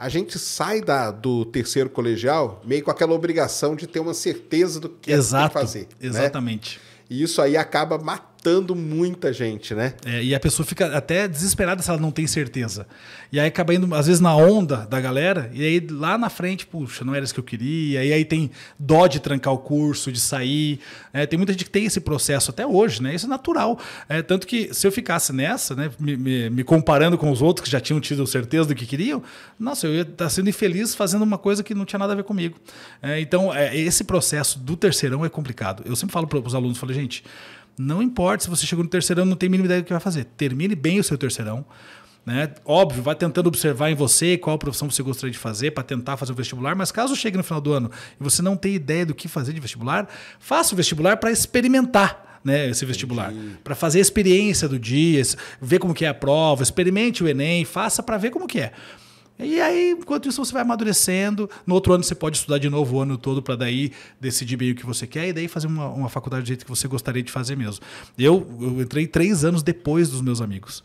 a gente sai da, do terceiro colegial meio com aquela obrigação de ter uma certeza do que Exato, é que tem que fazer. Né? Exatamente. Né? E isso aí acaba matando matando muita gente, né? É, e a pessoa fica até desesperada se ela não tem certeza. E aí acaba indo, às vezes, na onda da galera, e aí lá na frente, puxa, não era isso que eu queria. E aí tem dó de trancar o curso, de sair. É, tem muita gente que tem esse processo até hoje, né? Isso é natural. É, tanto que se eu ficasse nessa, né, me, me, me, comparando com os outros que já tinham tido certeza do que queriam, nossa, eu ia estar tá sendo infeliz fazendo uma coisa que não tinha nada a ver comigo. É, então, é, esse processo do terceirão é complicado. Eu sempre falo para os alunos, falo, gente, não importa se você chegou no terceirão não tem mínima ideia do que vai fazer. Termine bem o seu terceirão. Né? Óbvio, vai tentando observar em você qual profissão você gostaria de fazer para tentar fazer o vestibular, mas caso chegue no final do ano e você não tenha ideia do que fazer de vestibular, faça o vestibular para experimentar. Né, esse vestibular, para fazer a experiência do dia, ver como que é a prova, experimente o Enem, faça para ver como que é. E aí, enquanto isso, você vai amadurecendo. No outro ano, você pode estudar de novo o ano todo para daí decidir bem o que você quer e daí fazer uma, uma faculdade do jeito que você gostaria de fazer mesmo. Eu, eu entrei três anos depois dos meus amigos.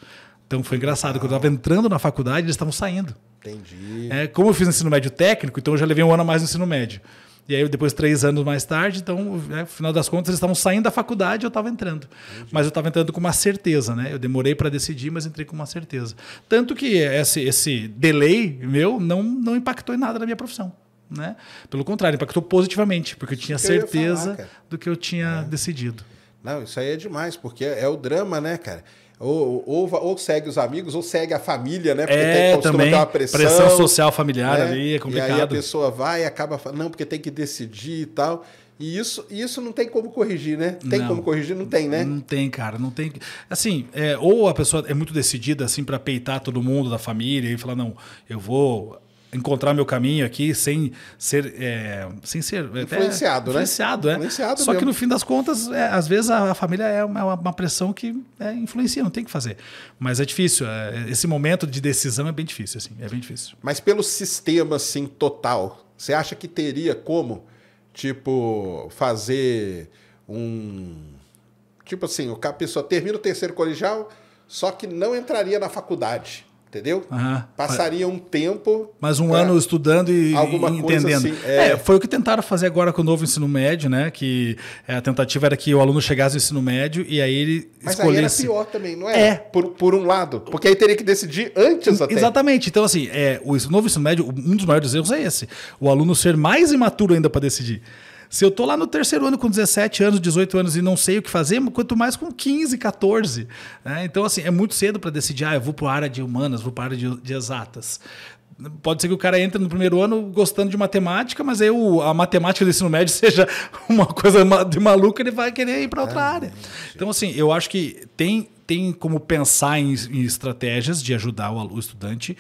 Então foi engraçado, quando eu estava entrando na faculdade, eles estavam saindo. Entendi. É, como eu fiz ensino médio técnico, então eu já levei um ano a mais no ensino médio. E aí, depois, três anos mais tarde, então, né, no final das contas, eles estavam saindo da faculdade e eu estava entrando. Entendi. Mas eu estava entrando com uma certeza, né? Eu demorei para decidir, mas entrei com uma certeza. Tanto que esse, esse delay meu não, não impactou em nada na minha profissão. Né? Pelo contrário, impactou positivamente, porque eu tinha certeza eu falar, do que eu tinha é. decidido. Não, isso aí é demais, porque é, é o drama, né, cara? Ou, ou, ou, segue os amigos, ou segue a família, né? Porque é, tem, também, uma pressão. Pressão social familiar né? ali, é complicado. E aí a pessoa vai e acaba falando, não, porque tem que decidir e tal. E isso, isso não tem como corrigir, né? Tem não, como corrigir? Não tem, né? Não tem, cara. Não tem. Assim, é, ou a pessoa é muito decidida, assim, para peitar todo mundo da família e falar, não, eu vou encontrar meu caminho aqui sem ser. É, sem ser é, influenciado, né? Influenciado, é. Influenciado Só mesmo. que no fim das contas, é, às vezes a, família é uma, uma pressão que é, influencia, não tem que fazer. Mas é difícil. É, esse momento de decisão é bem difícil, assim. É bem difícil. Mas pelo sistema, assim, total, você acha que teria como, tipo, fazer um. Tipo assim, o pessoa termina o terceiro colegial, só que não entraria na faculdade entendeu? Uhum. Passaria um tempo. Mas um ano estudando e alguma entendendo. Coisa assim, é... É, foi o que tentaram fazer agora com o novo ensino médio, né? Que é, a tentativa era que o aluno chegasse ao ensino médio e aí ele Mas escolhesse. aí era pior também, não é? É. Por, por um lado. Porque aí teria que decidir antes até. Exatamente. Então, assim, é, o novo ensino médio, um dos maiores erros é esse. O aluno ser mais imaturo ainda para decidir. Se eu tô lá no terceiro ano com 17 anos, 18 anos e não sei o que fazer, quanto mais com 15, 14. Né? Então, assim, é muito cedo para decidir, ah, eu vou para a área de humanas, vou para a área de, de exatas. Pode ser que o cara entre no primeiro ano gostando de matemática, mas aí o, a matemática do ensino médio seja uma coisa de maluca, ele vai querer ir para outra é, área. Então, assim, eu acho que tem tem como pensar em, em estratégias de ajudar o, o estudante.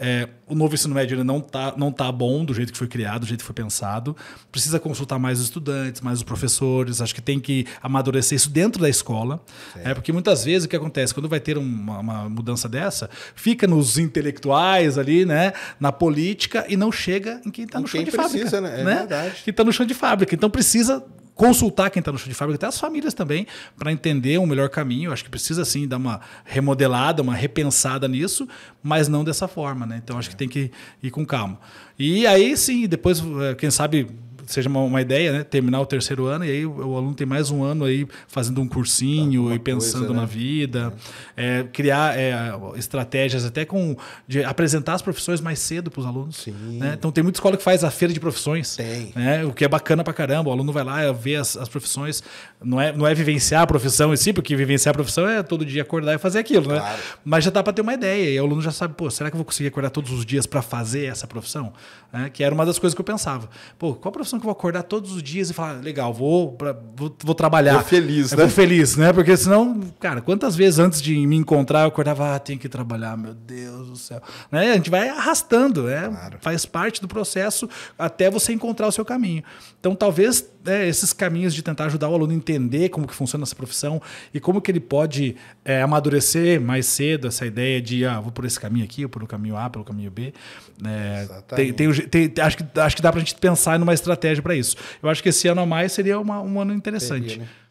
É, o novo ensino médio não está não tá bom do jeito que foi criado, do jeito que foi pensado. Precisa consultar mais os estudantes, mais os professores. Acho que tem que amadurecer isso dentro da escola. É, porque muitas vezes o que acontece, quando vai ter uma, uma mudança dessa, fica nos intelectuais ali, né? na política, e não chega em quem está no chão de precisa, fábrica. Né? É né? verdade. Quem está no chão de fábrica. Então precisa consultar quem está no chão de fábrica, até as famílias também, para entender um melhor caminho. acho que precisa sim dar uma remodelada, uma repensada nisso, mas não dessa forma, né? Então acho que é. tem que ir com calma. E aí sim, depois, eh, quem sabe seja uma, uma, ideia, né? Terminar o terceiro ano e aí o, o aluno tem mais um ano aí fazendo um cursinho Alguma e pensando coisa, né? na vida, é. É, criar estratégias até com de apresentar as profissões mais cedo para os alunos. Né? Então tem muita escola que faz a feira de profissões, tem. Né? o que é bacana para caramba. O aluno vai lá é ver as, as profissões, não é, não é vivenciar a profissão em si, porque vivenciar a profissão é todo dia acordar e fazer aquilo, né? claro. né? Mas já dá para ter uma ideia. E o aluno já sabe, pô, será que eu vou conseguir acordar todos os dias para fazer essa profissão? É, que era uma das coisas que eu pensava. Pô, qual profissão que eu vou acordar todos os dias e falar, ah, legal, vou, pra, vou, vou, trabalhar. Vou feliz, né? vou feliz, né? Porque senão, cara, quantas vezes antes de me encontrar eu acordava, ah, tenho que trabalhar, meu Deus do céu. Né? A gente vai arrastando, né? Claro. Faz parte do processo até você encontrar o seu caminho. Então, talvez né, esses caminhos de tentar ajudar o aluno a entender como que funciona essa profissão e como que ele pode é, amadurecer mais cedo essa ideia de, ah, vou por esse caminho aqui, ou pelo caminho A, pelo caminho B. né tem, tem, tem, acho, que, acho que dá pra gente pensar numa estratégia estratégia para isso. Eu acho que esse ano a mais seria uma, um ano interessante. Seria, né?